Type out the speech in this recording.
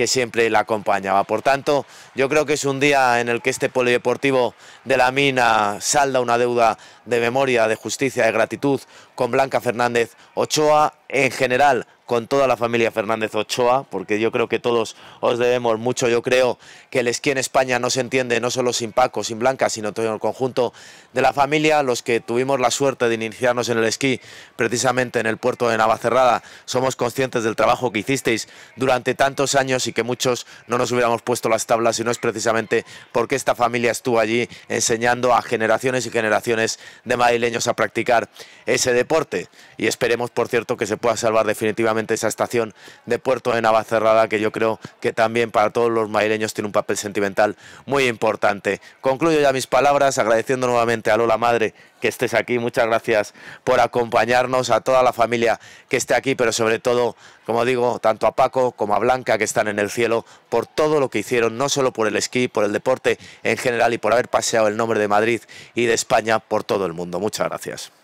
que siempre la acompañaba. Por tanto, yo creo que es un día en el que este polideportivo de la mina salda una deuda de memoria, de justicia, de gratitud con Blanca Fernández Ochoa en general con toda la familia Fernández Ochoa, porque yo creo que todos os debemos mucho. Yo creo que el esquí en España no se entiende no solo sin Paco, sin Blanca, sino todo el conjunto de la familia. Los que tuvimos la suerte de iniciarnos en el esquí, precisamente en el puerto de Navacerrada, somos conscientes del trabajo que hicisteis durante tantos años y que muchos no nos hubiéramos puesto las tablas, y no es precisamente porque esta familia estuvo allí enseñando a generaciones y generaciones de madrileños a practicar ese deporte. Y esperemos, por cierto, que se pueda salvar definitivamente esa estación de Puerto de Navacerrada, que yo creo que también para todos los maireños tiene un papel sentimental muy importante. Concluyo ya mis palabras agradeciendo nuevamente a Lola Madre que estés aquí. Muchas gracias por acompañarnos, a toda la familia que esté aquí, pero sobre todo, como digo, tanto a Paco como a Blanca que están en el cielo por todo lo que hicieron, no solo por el esquí, por el deporte en general y por haber paseado el nombre de Madrid y de España por todo el mundo. Muchas gracias.